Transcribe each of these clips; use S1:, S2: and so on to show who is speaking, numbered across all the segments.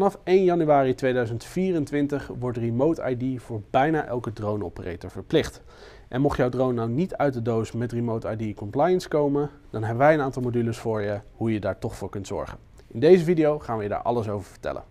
S1: Vanaf 1 januari 2024 wordt Remote ID voor bijna elke drone-operator verplicht. En mocht jouw drone nou niet uit de doos met Remote ID Compliance komen, dan hebben wij een aantal modules voor je hoe je daar toch voor kunt zorgen. In deze video gaan we je daar alles over vertellen.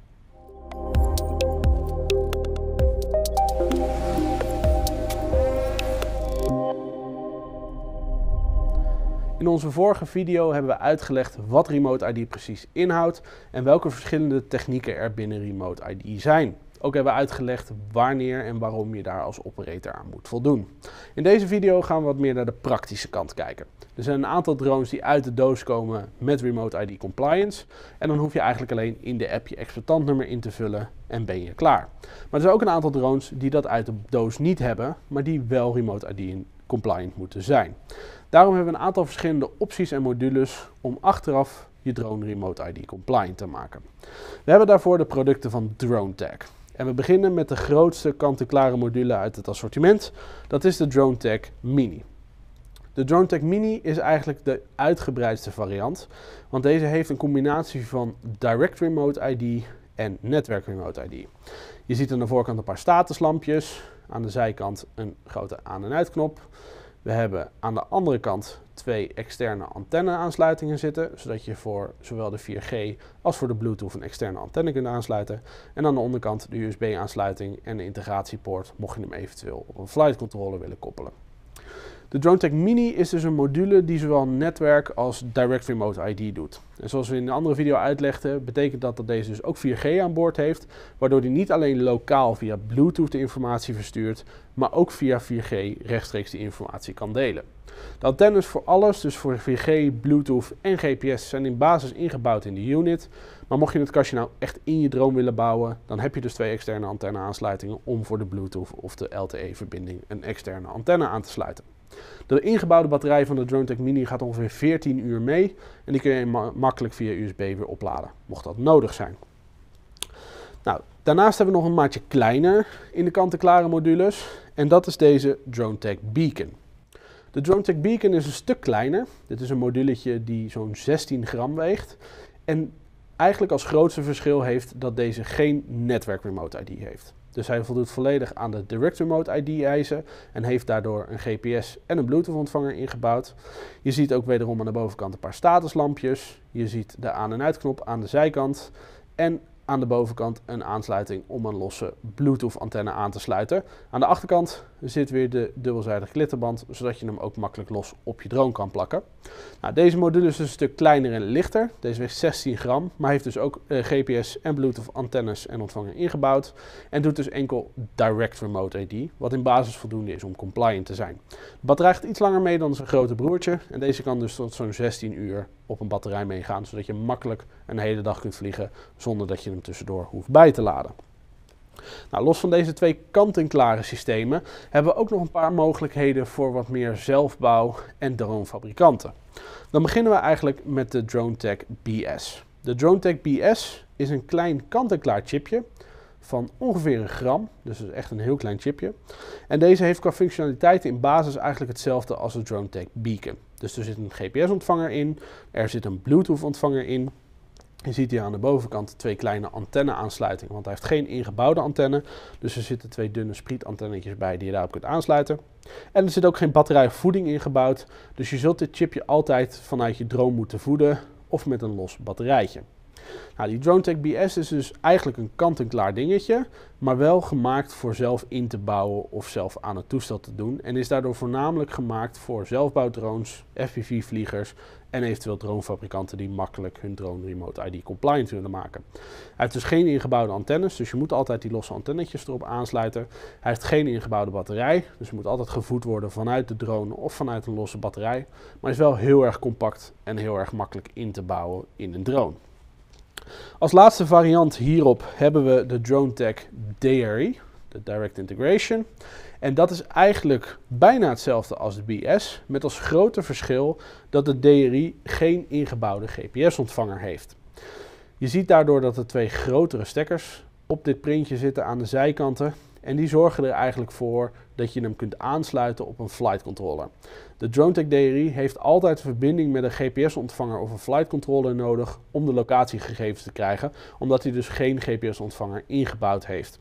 S1: In onze vorige video hebben we uitgelegd wat Remote ID precies inhoudt en welke verschillende technieken er binnen Remote ID zijn. Ook hebben we uitgelegd wanneer en waarom je daar als operator aan moet voldoen. In deze video gaan we wat meer naar de praktische kant kijken. Er zijn een aantal drones die uit de doos komen met Remote ID Compliance. En dan hoef je eigenlijk alleen in de app je exploitantnummer in te vullen en ben je klaar. Maar er zijn ook een aantal drones die dat uit de doos niet hebben, maar die wel Remote ID compliant moeten zijn. Daarom hebben we een aantal verschillende opties en modules om achteraf je drone Remote ID compliant te maken. We hebben daarvoor de producten van DroneTech. En we beginnen met de grootste kant-en-klare module uit het assortiment. Dat is de DroneTag Mini. De DroneTag Mini is eigenlijk de uitgebreidste variant, want deze heeft een combinatie van Direct Remote ID en Netwerk Remote ID. Je ziet aan de voorkant een paar statuslampjes, aan de zijkant een grote aan- en uitknop. We hebben aan de andere kant twee externe antenne-aansluitingen zitten, zodat je voor zowel de 4G als voor de Bluetooth een externe antenne kunt aansluiten. En aan de onderkant de USB-aansluiting en de integratiepoort, mocht je hem eventueel op een flight controller willen koppelen. De DroneTech Mini is dus een module die zowel netwerk als Direct Remote ID doet. En zoals we in een andere video uitlegden, betekent dat dat deze dus ook 4G aan boord heeft, waardoor die niet alleen lokaal via Bluetooth de informatie verstuurt, maar ook via 4G rechtstreeks die informatie kan delen. De antennes voor alles, dus voor 4G, Bluetooth en GPS, zijn in basis ingebouwd in de unit. Maar mocht je het kastje nou echt in je droom willen bouwen, dan heb je dus twee externe antenne aansluitingen om voor de Bluetooth of de LTE-verbinding een externe antenne aan te sluiten. De ingebouwde batterij van de DroneTech Mini gaat ongeveer 14 uur mee en die kun je makkelijk via USB weer opladen, mocht dat nodig zijn. Nou, daarnaast hebben we nog een maatje kleiner in de kant-en-klare modules en dat is deze DroneTech Beacon. De DroneTech Beacon is een stuk kleiner. Dit is een moduletje die zo'n 16 gram weegt. En eigenlijk als grootste verschil heeft dat deze geen netwerk remote ID heeft. Dus hij voldoet volledig aan de Direct Remote ID eisen en heeft daardoor een GPS en een Bluetooth ontvanger ingebouwd. Je ziet ook wederom aan de bovenkant een paar statuslampjes. Je ziet de aan- en uitknop aan de zijkant en aan de bovenkant een aansluiting om een losse Bluetooth antenne aan te sluiten. Aan de achterkant zit weer de dubbelzijdige glitterband, zodat je hem ook makkelijk los op je drone kan plakken. Nou, deze module is dus een stuk kleiner en lichter. Deze weegt 16 gram, maar heeft dus ook eh, GPS en Bluetooth antennes en ontvanger ingebouwd. En doet dus enkel Direct Remote ID, wat in basis voldoende is om compliant te zijn. De batterij gaat iets langer mee dan zijn grote broertje en deze kan dus tot zo'n 16 uur op een batterij meegaan, zodat je makkelijk een hele dag kunt vliegen zonder dat je hem tussendoor hoeft bij te laden. Nou, los van deze twee kant-en-klare systemen hebben we ook nog een paar mogelijkheden voor wat meer zelfbouw en dronefabrikanten. Dan beginnen we eigenlijk met de DroneTech BS. De DroneTech BS is een klein kant-en-klaar chipje van ongeveer een gram. Dus echt een heel klein chipje. En deze heeft qua functionaliteit in basis eigenlijk hetzelfde als de DroneTech Beacon. Dus er zit een GPS-ontvanger in, er zit een Bluetooth-ontvanger in. Je ziet hier aan de bovenkant twee kleine antenne-aansluitingen, want hij heeft geen ingebouwde antenne. Dus er zitten twee dunne sprietantennetjes bij die je daarop kunt aansluiten. En er zit ook geen batterijvoeding ingebouwd, dus je zult dit chipje altijd vanuit je drone moeten voeden of met een los batterijtje. Nou, die DroneTech BS is dus eigenlijk een kant-en-klaar dingetje, maar wel gemaakt voor zelf in te bouwen of zelf aan het toestel te doen. En is daardoor voornamelijk gemaakt voor zelfbouwdrones, FPV-vliegers en eventueel dronefabrikanten die makkelijk hun drone remote ID compliant willen maken. Hij heeft dus geen ingebouwde antennes, dus je moet altijd die losse antennetjes erop aansluiten. Hij heeft geen ingebouwde batterij, dus je moet altijd gevoed worden vanuit de drone of vanuit een losse batterij. Maar is wel heel erg compact en heel erg makkelijk in te bouwen in een drone. Als laatste variant hierop hebben we de DroneTech DRI, de Direct Integration. En dat is eigenlijk bijna hetzelfde als de BS, met als grote verschil dat de DRI geen ingebouwde GPS-ontvanger heeft. Je ziet daardoor dat er twee grotere stekkers op dit printje zitten aan de zijkanten. En die zorgen er eigenlijk voor dat je hem kunt aansluiten op een flight controller. De DroneTech DRI heeft altijd een verbinding met een GPS-ontvanger of een flight controller nodig om de locatiegegevens te krijgen, omdat hij dus geen GPS-ontvanger ingebouwd heeft.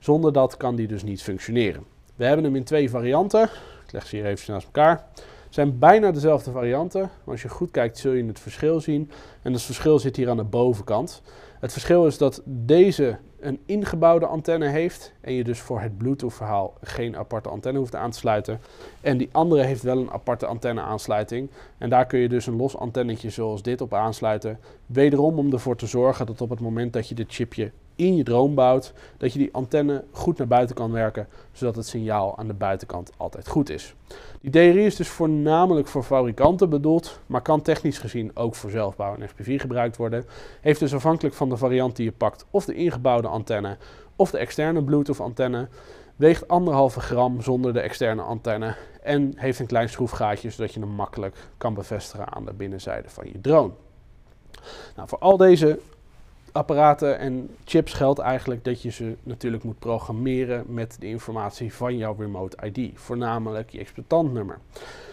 S1: Zonder dat kan die dus niet functioneren. We hebben hem in twee varianten. Ik leg ze hier even naast elkaar. Het zijn bijna dezelfde varianten, maar als je goed kijkt zul je het verschil zien. En dat verschil zit hier aan de bovenkant. Het verschil is dat deze een ingebouwde antenne heeft en je dus voor het Bluetooth-verhaal geen aparte antenne hoeft aan te sluiten. En die andere heeft wel een aparte antenne-aansluiting. En daar kun je dus een los antennetje zoals dit op aansluiten. Wederom om ervoor te zorgen dat op het moment dat je dit chipje in je drone bouwt, dat je die antenne goed naar buiten kan werken, zodat het signaal aan de buitenkant altijd goed is. Die DRI is dus voornamelijk voor fabrikanten bedoeld, maar kan technisch gezien ook voor zelfbouw en FPV gebruikt worden. Heeft dus afhankelijk van de variant die je pakt, of de ingebouwde antenne of de externe Bluetooth antenne, weegt anderhalve gram zonder de externe antenne en heeft een klein schroefgaatje zodat je hem makkelijk kan bevestigen aan de binnenzijde van je drone. Nou, voor al deze apparaten en chips geldt eigenlijk dat je ze natuurlijk moet programmeren met de informatie van jouw remote ID, voornamelijk je exploitantnummer.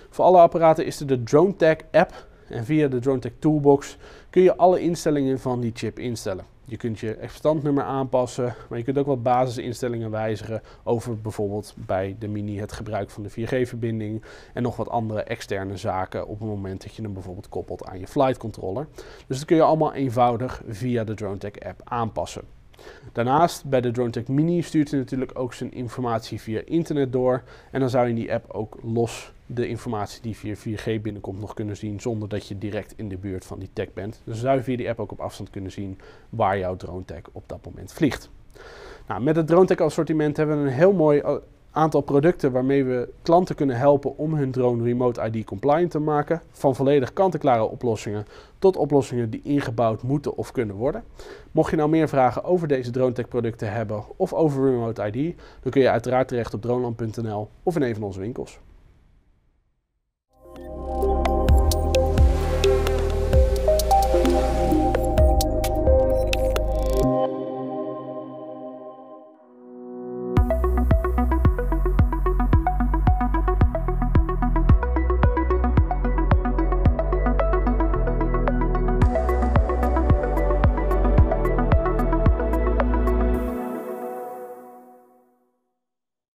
S1: Voor alle apparaten is er de DroneTag app en via de DroneTech Toolbox kun je alle instellingen van die chip instellen. Je kunt je exportnummer aanpassen, maar je kunt ook wat basisinstellingen wijzigen over bijvoorbeeld bij de Mini het gebruik van de 4G-verbinding en nog wat andere externe zaken op het moment dat je hem bijvoorbeeld koppelt aan je flight controller. Dus dat kun je allemaal eenvoudig via de DroneTech app aanpassen. Daarnaast, bij de DroneTech Mini stuurt hij natuurlijk ook zijn informatie via internet door en dan zou je die app ook los de informatie die via 4G binnenkomt nog kunnen zien zonder dat je direct in de buurt van die tag bent. Dus zou je via die app ook op afstand kunnen zien waar jouw drone tag op dat moment vliegt. Nou, met het drone tag assortiment hebben we een heel mooi eh, aantal producten waarmee we klanten kunnen helpen om hun drone remote ID compliant te maken. Van volledig kant-en-klare oplossingen tot oplossingen die ingebouwd moeten of kunnen worden. Mocht je nou meer vragen over deze drone DroneTech producten hebben of over remote ID, dan kun je uiteraard terecht op droneland.nl of in een van onze winkels.